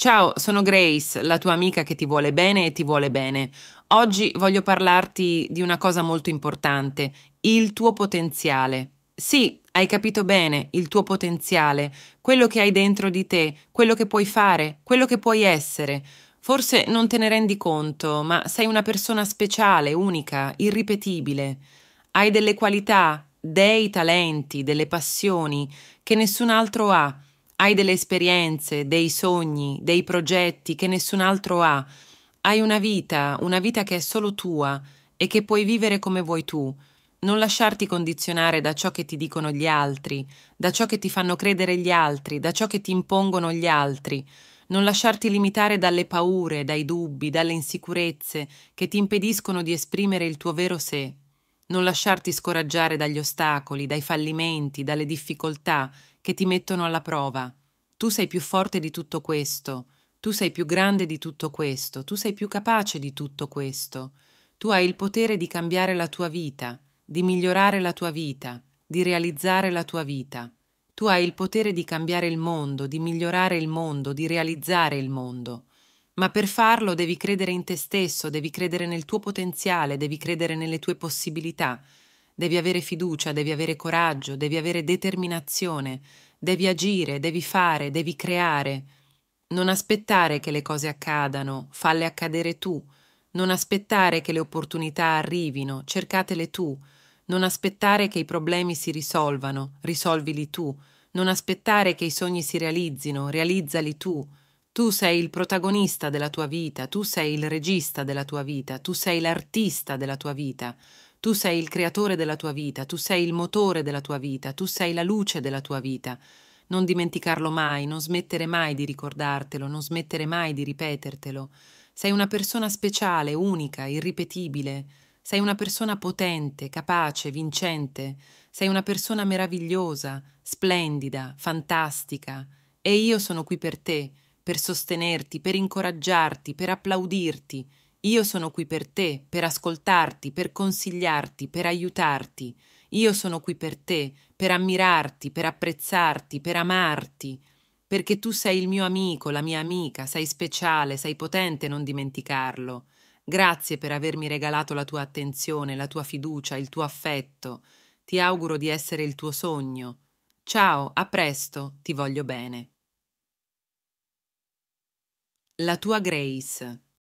Ciao, sono Grace, la tua amica che ti vuole bene e ti vuole bene. Oggi voglio parlarti di una cosa molto importante, il tuo potenziale. Sì, hai capito bene, il tuo potenziale, quello che hai dentro di te, quello che puoi fare, quello che puoi essere. Forse non te ne rendi conto, ma sei una persona speciale, unica, irripetibile. Hai delle qualità, dei talenti, delle passioni che nessun altro ha hai delle esperienze, dei sogni, dei progetti che nessun altro ha. Hai una vita, una vita che è solo tua e che puoi vivere come vuoi tu. Non lasciarti condizionare da ciò che ti dicono gli altri, da ciò che ti fanno credere gli altri, da ciò che ti impongono gli altri. Non lasciarti limitare dalle paure, dai dubbi, dalle insicurezze che ti impediscono di esprimere il tuo vero sé. Non lasciarti scoraggiare dagli ostacoli, dai fallimenti, dalle difficoltà che ti mettono alla prova. Tu sei più forte di tutto questo, tu sei più grande di tutto questo, tu sei più capace di tutto questo, tu hai il potere di cambiare la tua vita, di migliorare la tua vita, di realizzare la tua vita. Tu hai il potere di cambiare il mondo, di migliorare il mondo, di realizzare il mondo. Ma per farlo devi credere in te stesso, devi credere nel tuo potenziale, devi credere nelle tue possibilità, devi avere fiducia, devi avere coraggio, devi avere determinazione, devi agire, devi fare, devi creare. Non aspettare che le cose accadano, falle accadere tu. Non aspettare che le opportunità arrivino, cercatele tu. Non aspettare che i problemi si risolvano, risolvili tu. Non aspettare che i sogni si realizzino, realizzali tu. Tu sei il protagonista della tua vita, tu sei il regista della tua vita, tu sei l'artista della tua vita. Tu sei il creatore della tua vita, tu sei il motore della tua vita, tu sei la luce della tua vita. Non dimenticarlo mai, non smettere mai di ricordartelo, non smettere mai di ripetertelo. Sei una persona speciale, unica, irripetibile. Sei una persona potente, capace, vincente. Sei una persona meravigliosa, splendida, fantastica. E io sono qui per te, per sostenerti, per incoraggiarti, per applaudirti io sono qui per te, per ascoltarti, per consigliarti, per aiutarti. Io sono qui per te, per ammirarti, per apprezzarti, per amarti, perché tu sei il mio amico, la mia amica, sei speciale, sei potente, non dimenticarlo. Grazie per avermi regalato la tua attenzione, la tua fiducia, il tuo affetto. Ti auguro di essere il tuo sogno. Ciao, a presto, ti voglio bene. La tua Grace.